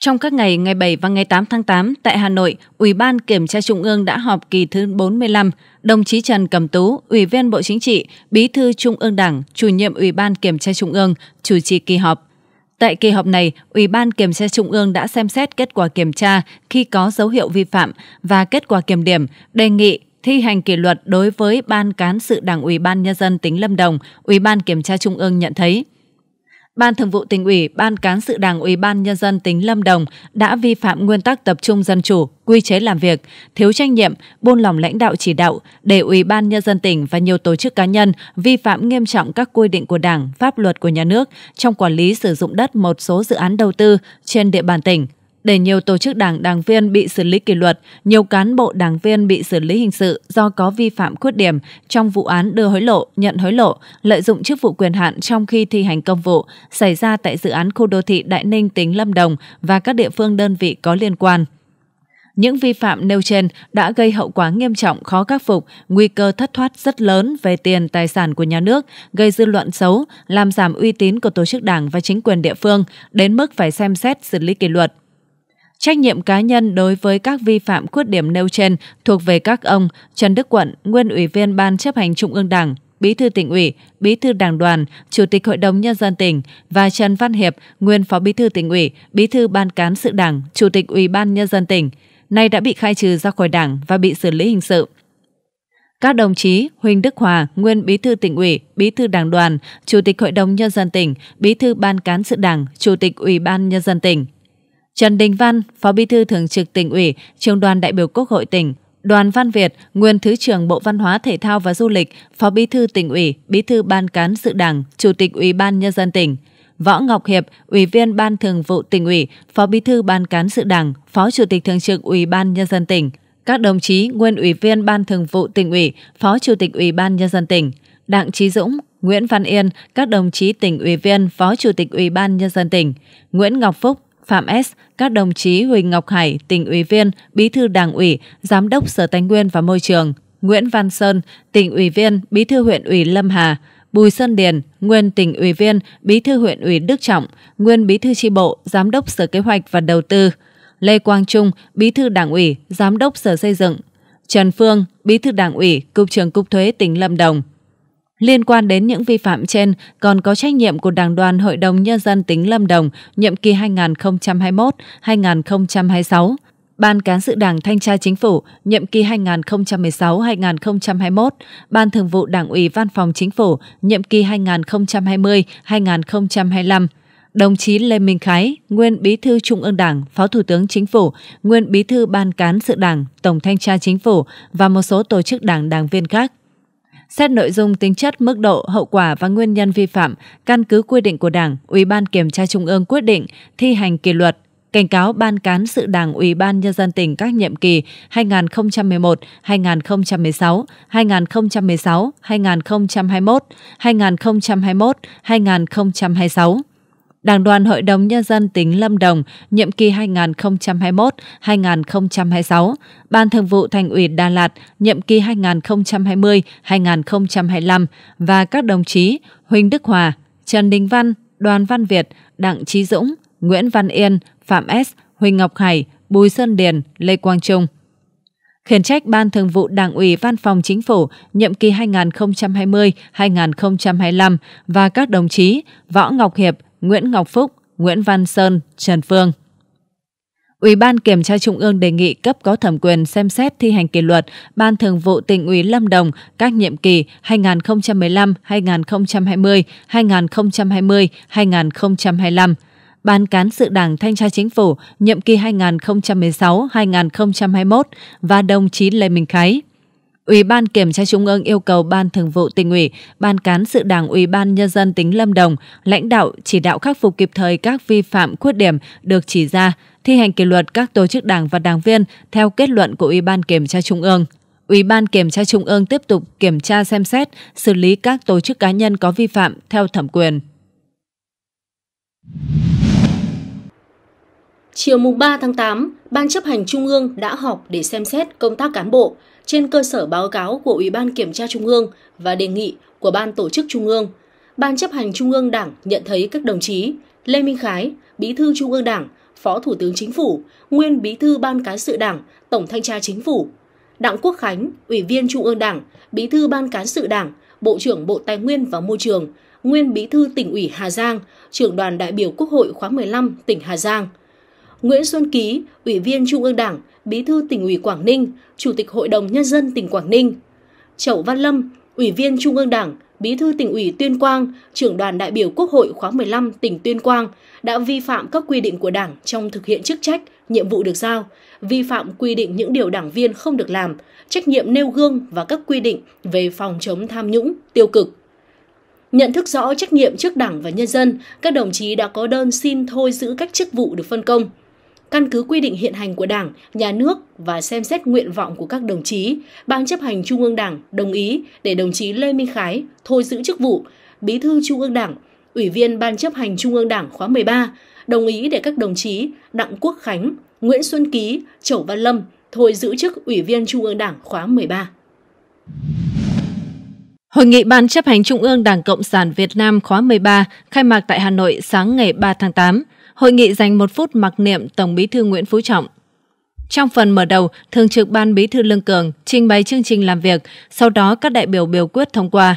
Trong các ngày ngày 7 và ngày 8 tháng 8 tại Hà Nội, Ủy ban Kiểm tra Trung ương đã họp kỳ thứ 45. Đồng chí Trần Cẩm Tú, Ủy viên Bộ Chính trị, Bí thư Trung ương Đảng, Chủ nhiệm Ủy ban Kiểm tra Trung ương chủ trì kỳ họp. Tại kỳ họp này, Ủy ban Kiểm tra Trung ương đã xem xét kết quả kiểm tra khi có dấu hiệu vi phạm và kết quả kiểm điểm, đề nghị thi hành kỷ luật đối với Ban cán sự Đảng Ủy ban Nhân dân tỉnh Lâm Đồng, Ủy ban Kiểm tra Trung ương nhận thấy – Ban Thường vụ tỉnh ủy, Ban cán sự Đảng Ủy ban nhân dân tỉnh Lâm Đồng đã vi phạm nguyên tắc tập trung dân chủ, quy chế làm việc, thiếu trách nhiệm, buông lỏng lãnh đạo chỉ đạo để Ủy ban nhân dân tỉnh và nhiều tổ chức cá nhân vi phạm nghiêm trọng các quy định của Đảng, pháp luật của nhà nước trong quản lý sử dụng đất một số dự án đầu tư trên địa bàn tỉnh. Để nhiều tổ chức đảng đảng viên bị xử lý kỷ luật, nhiều cán bộ đảng viên bị xử lý hình sự do có vi phạm khuyết điểm trong vụ án đưa hối lộ, nhận hối lộ, lợi dụng chức vụ quyền hạn trong khi thi hành công vụ xảy ra tại dự án khu đô thị Đại Ninh tỉnh Lâm Đồng và các địa phương đơn vị có liên quan. Những vi phạm nêu trên đã gây hậu quả nghiêm trọng khó khắc phục, nguy cơ thất thoát rất lớn về tiền tài sản của nhà nước, gây dư luận xấu, làm giảm uy tín của tổ chức đảng và chính quyền địa phương, đến mức phải xem xét xử lý kỷ luật. Trách nhiệm cá nhân đối với các vi phạm khuyết điểm nêu trên thuộc về các ông Trần Đức Quận, nguyên ủy viên Ban chấp hành Trung ương Đảng, Bí thư tỉnh ủy, Bí thư Đảng đoàn, Chủ tịch Hội đồng nhân dân tỉnh và Trần Văn Hiệp, nguyên Phó Bí thư tỉnh ủy, Bí thư Ban cán sự Đảng, Chủ tịch Ủy ban nhân dân tỉnh, nay đã bị khai trừ ra khỏi Đảng và bị xử lý hình sự. Các đồng chí Huỳnh Đức Hòa, nguyên Bí thư tỉnh ủy, Bí thư Đảng đoàn, Chủ tịch Hội đồng nhân dân tỉnh, Bí thư Ban cán sự Đảng, Chủ tịch Ủy ban nhân dân tỉnh Trần Đình Văn, Phó Bí thư Thường trực tỉnh ủy, Trường đoàn đại biểu Quốc hội tỉnh, Đoàn Văn Việt, nguyên Thứ trưởng Bộ Văn hóa Thể thao và Du lịch, Phó Bí thư tỉnh ủy, Bí thư Ban cán sự Đảng, Chủ tịch Ủy ban nhân dân tỉnh. Võ Ngọc Hiệp, Ủy viên Ban Thường vụ tỉnh ủy, Phó Bí thư Ban cán sự Đảng, Phó Chủ tịch Thường trực Ủy ban nhân dân tỉnh. Các đồng chí nguyên Ủy viên Ban Thường vụ tỉnh ủy, Phó Chủ tịch Ủy ban nhân dân tỉnh. Đặng Chí Dũng, Nguyễn Văn Yên, các đồng chí tỉnh ủy viên, Phó Chủ tịch Ủy ban nhân dân tỉnh. Nguyễn Ngọc Phúc, Phạm S, các đồng chí Huỳnh Ngọc Hải, tỉnh ủy viên, bí thư đảng ủy, giám đốc Sở Tài nguyên và Môi trường, Nguyễn Văn Sơn, tỉnh ủy viên, bí thư huyện ủy Lâm Hà, Bùi Sơn Điền, nguyên tỉnh ủy viên, bí thư huyện ủy Đức Trọng, nguyên bí thư tri bộ, giám đốc Sở Kế hoạch và Đầu tư, Lê Quang Trung, bí thư đảng ủy, giám đốc Sở Xây dựng, Trần Phương, bí thư đảng ủy, cục trưởng cục thuế tỉnh Lâm Đồng, Liên quan đến những vi phạm trên còn có trách nhiệm của Đảng đoàn Hội đồng Nhân dân tỉnh Lâm Đồng nhiệm kỳ 2021-2026, Ban Cán sự Đảng Thanh tra Chính phủ nhiệm kỳ 2016-2021, Ban Thường vụ Đảng ủy Văn phòng Chính phủ nhiệm kỳ 2020-2025, đồng chí Lê Minh Khái, nguyên Bí thư Trung ương Đảng, Phó Thủ tướng Chính phủ, nguyên Bí thư Ban Cán sự Đảng, Tổng Thanh tra Chính phủ và một số tổ chức đảng đảng viên khác xét nội dung tính chất, mức độ, hậu quả và nguyên nhân vi phạm, căn cứ quy định của Đảng, Ủy ban Kiểm tra Trung ương quyết định thi hành kỷ luật cảnh cáo Ban Cán sự Đảng Ủy ban Nhân dân tỉnh các nhiệm kỳ 2011, 2016, 2016, 2021, 2021, 2026 Đảng đoàn Hội đồng Nhân dân tỉnh Lâm Đồng, nhiệm kỳ 2021-2026, Ban thường vụ Thành ủy Đà Lạt, nhiệm kỳ 2020-2025 và các đồng chí Huỳnh Đức Hòa, Trần Đình Văn, Đoàn Văn Việt, Đặng Trí Dũng, Nguyễn Văn Yên, Phạm S, Huỳnh Ngọc Hải, Bùi Sơn Điền, Lê Quang Trung khiển trách Ban Thường vụ Đảng ủy Văn phòng Chính phủ nhiệm kỳ 2020-2025 và các đồng chí Võ Ngọc Hiệp, Nguyễn Ngọc Phúc, Nguyễn Văn Sơn, Trần Phương. Ủy ban Kiểm tra Trung ương đề nghị cấp có thẩm quyền xem xét thi hành kỷ luật Ban Thường vụ tỉnh ủy Lâm Đồng các nhiệm kỳ 2015-2020, 2020-2025. Ban Cán sự Đảng Thanh tra Chính phủ nhiệm kỳ 2016-2021 và đồng chí Lê Minh Khái, Ủy ban Kiểm tra Trung ương yêu cầu Ban Thường vụ tỉnh ủy, Ban cán sự Đảng Ủy ban nhân dân tỉnh Lâm Đồng lãnh đạo chỉ đạo khắc phục kịp thời các vi phạm khuyết điểm được chỉ ra, thi hành kỷ luật các tổ chức đảng và đảng viên theo kết luận của Ủy ban Kiểm tra Trung ương. Ủy ban Kiểm tra Trung ương tiếp tục kiểm tra xem xét, xử lý các tổ chức cá nhân có vi phạm theo thẩm quyền. Chiều mùng 3 tháng 8, Ban chấp hành Trung ương đã họp để xem xét công tác cán bộ trên cơ sở báo cáo của Ủy ban Kiểm tra Trung ương và đề nghị của Ban Tổ chức Trung ương. Ban chấp hành Trung ương Đảng nhận thấy các đồng chí Lê Minh Khái, Bí thư Trung ương Đảng, Phó Thủ tướng Chính phủ, nguyên Bí thư Ban Cán sự Đảng, Tổng Thanh tra Chính phủ, Đặng Quốc Khánh, Ủy viên Trung ương Đảng, Bí thư Ban Cán sự Đảng, Bộ trưởng Bộ Tài nguyên và Môi trường, nguyên Bí thư tỉnh ủy Hà Giang, trưởng đoàn đại biểu Quốc hội khóa 15 tỉnh Hà Giang – Nguyễn Xuân Ký, Ủy viên Trung ương Đảng, Bí thư tỉnh ủy Quảng Ninh, Chủ tịch Hội đồng Nhân dân tỉnh Quảng Ninh. Chẩu Văn Lâm, Ủy viên Trung ương Đảng, Bí thư tỉnh ủy Tuyên Quang, trưởng đoàn đại biểu Quốc hội khóa 15 tỉnh Tuyên Quang đã vi phạm các quy định của Đảng trong thực hiện chức trách, nhiệm vụ được giao, vi phạm quy định những điều đảng viên không được làm, trách nhiệm nêu gương và các quy định về phòng chống tham nhũng, tiêu cực. Nhận thức rõ trách nhiệm trước Đảng và nhân dân, các đồng chí đã có đơn xin thôi giữ các chức vụ được phân công. Căn cứ quy định hiện hành của Đảng, Nhà nước và xem xét nguyện vọng của các đồng chí, Ban chấp hành Trung ương Đảng đồng ý để đồng chí Lê Minh Khái thôi giữ chức vụ Bí thư Trung ương Đảng, Ủy viên Ban chấp hành Trung ương Đảng khóa 13, đồng ý để các đồng chí Đặng Quốc Khánh, Nguyễn Xuân Ký, Chẩu Văn Lâm thôi giữ chức Ủy viên Trung ương Đảng khóa 13. Hội nghị Ban chấp hành Trung ương Đảng Cộng sản Việt Nam khóa 13 khai mạc tại Hà Nội sáng ngày 3 tháng 8 hội nghị dành một phút mặc niệm Tổng bí thư Nguyễn Phú Trọng. Trong phần mở đầu, Thường trực Ban Bí thư Lương Cường trình bày chương trình làm việc, sau đó các đại biểu biểu quyết thông qua.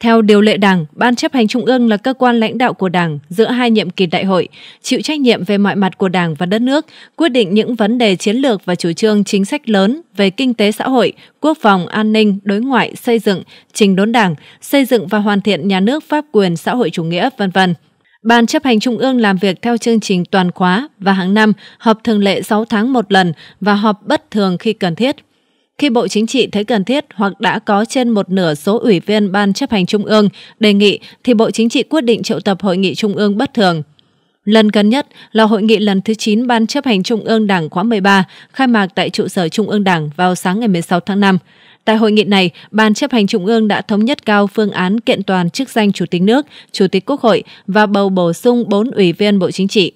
Theo điều lệ Đảng, Ban chấp hành Trung ương là cơ quan lãnh đạo của Đảng giữa hai nhiệm kỳ đại hội, chịu trách nhiệm về mọi mặt của Đảng và đất nước, quyết định những vấn đề chiến lược và chủ trương chính sách lớn về kinh tế xã hội, quốc phòng, an ninh, đối ngoại, xây dựng, trình đốn Đảng, xây dựng và hoàn thiện nhà nước pháp quyền xã hội chủ nghĩa, vân vân. Ban chấp hành Trung ương làm việc theo chương trình toàn khóa và hàng năm họp thường lệ 6 tháng một lần và họp bất thường khi cần thiết. Khi Bộ Chính trị thấy cần thiết hoặc đã có trên một nửa số ủy viên Ban chấp hành Trung ương đề nghị thì Bộ Chính trị quyết định triệu tập Hội nghị Trung ương bất thường. Lần gần nhất là hội nghị lần thứ 9 Ban chấp hành Trung ương Đảng khóa 13 khai mạc tại trụ sở Trung ương Đảng vào sáng ngày 16 tháng 5. Tại hội nghị này, Ban chấp hành Trung ương đã thống nhất cao phương án kiện toàn chức danh Chủ tịch nước, Chủ tịch Quốc hội và bầu bổ sung 4 ủy viên Bộ Chính trị.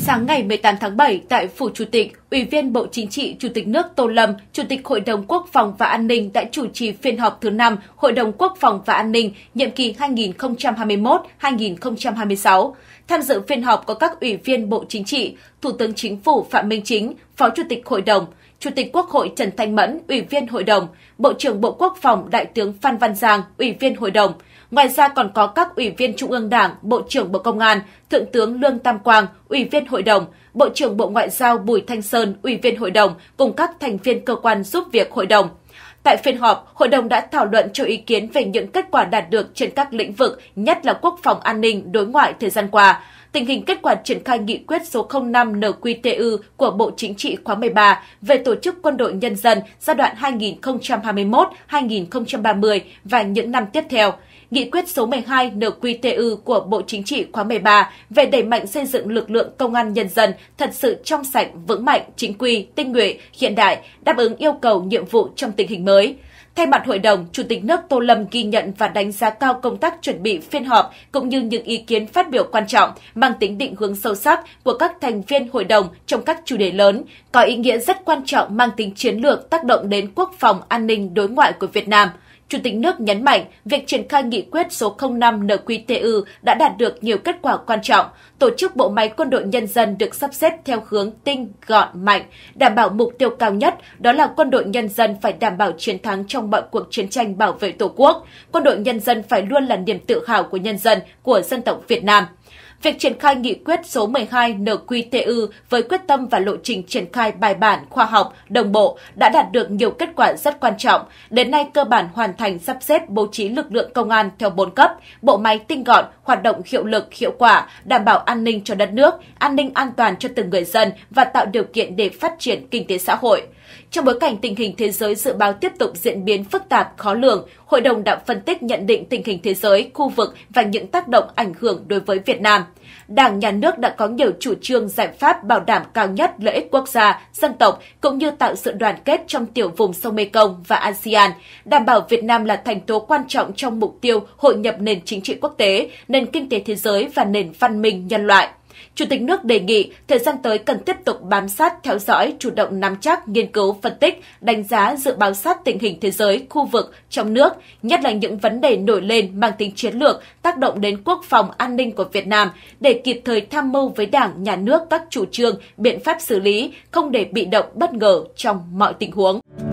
Sáng ngày 18 tháng 7, tại Phủ Chủ tịch, Ủy viên Bộ Chính trị, Chủ tịch nước Tô Lâm, Chủ tịch Hội đồng Quốc phòng và An ninh đã chủ trì phiên họp thứ 5 Hội đồng Quốc phòng và An ninh nhiệm kỳ 2021-2026. Tham dự phiên họp có các Ủy viên Bộ Chính trị, Thủ tướng Chính phủ Phạm Minh Chính, Phó Chủ tịch Hội đồng, Chủ tịch Quốc hội Trần Thanh Mẫn, Ủy viên Hội đồng, Bộ trưởng Bộ Quốc phòng Đại tướng Phan Văn Giang, Ủy viên Hội đồng. Ngoài ra còn có các Ủy viên Trung ương Đảng, Bộ trưởng Bộ Công an, Thượng tướng Lương Tam Quang, Ủy viên Hội đồng, Bộ trưởng Bộ Ngoại giao Bùi Thanh Sơn, Ủy viên Hội đồng cùng các thành viên cơ quan giúp việc Hội đồng – Tại phiên họp, hội đồng đã thảo luận cho ý kiến về những kết quả đạt được trên các lĩnh vực, nhất là quốc phòng an ninh, đối ngoại thời gian qua, tình hình kết quả triển khai nghị quyết số 05 NQTU của Bộ Chính trị khóa 13 về tổ chức quân đội nhân dân giai đoạn 2021-2030 và những năm tiếp theo – Nghị quyết số 12 NQTU của Bộ Chính trị khóa 13 về đẩy mạnh xây dựng lực lượng công an nhân dân thật sự trong sạch, vững mạnh, chính quy, tinh nhuệ, hiện đại, đáp ứng yêu cầu nhiệm vụ trong tình hình mới. Thay mặt hội đồng, Chủ tịch nước Tô Lâm ghi nhận và đánh giá cao công tác chuẩn bị phiên họp cũng như những ý kiến phát biểu quan trọng mang tính định hướng sâu sắc của các thành viên hội đồng trong các chủ đề lớn, có ý nghĩa rất quan trọng mang tính chiến lược tác động đến quốc phòng an ninh đối ngoại của Việt Nam – Chủ tịch nước nhấn mạnh việc triển khai nghị quyết số 05 NQTU đã đạt được nhiều kết quả quan trọng. Tổ chức bộ máy quân đội nhân dân được sắp xếp theo hướng tinh, gọn, mạnh, đảm bảo mục tiêu cao nhất đó là quân đội nhân dân phải đảm bảo chiến thắng trong mọi cuộc chiến tranh bảo vệ Tổ quốc. Quân đội nhân dân phải luôn là niềm tự hào của nhân dân, của dân tộc Việt Nam. Việc triển khai nghị quyết số 12 NQTU với quyết tâm và lộ trình triển khai bài bản, khoa học, đồng bộ đã đạt được nhiều kết quả rất quan trọng. Đến nay cơ bản hoàn thành sắp xếp bố trí lực lượng công an theo 4 cấp, bộ máy tinh gọn, hoạt động hiệu lực, hiệu quả, đảm bảo an ninh cho đất nước, an ninh an toàn cho từng người dân và tạo điều kiện để phát triển kinh tế xã hội. Trong bối cảnh tình hình thế giới dự báo tiếp tục diễn biến phức tạp, khó lường, Hội đồng đã phân tích nhận định tình hình thế giới, khu vực và những tác động ảnh hưởng đối với Việt Nam. Đảng, Nhà nước đã có nhiều chủ trương giải pháp bảo đảm cao nhất lợi ích quốc gia, dân tộc, cũng như tạo sự đoàn kết trong tiểu vùng sông Mekong và ASEAN, đảm bảo Việt Nam là thành tố quan trọng trong mục tiêu hội nhập nền chính trị quốc tế, nền kinh tế thế giới và nền văn minh nhân loại. Chủ tịch nước đề nghị thời gian tới cần tiếp tục bám sát, theo dõi, chủ động nắm chắc, nghiên cứu, phân tích, đánh giá, dự báo sát tình hình thế giới, khu vực, trong nước, nhất là những vấn đề nổi lên mang tính chiến lược, tác động đến quốc phòng, an ninh của Việt Nam để kịp thời tham mưu với Đảng, Nhà nước các chủ trương, biện pháp xử lý, không để bị động bất ngờ trong mọi tình huống.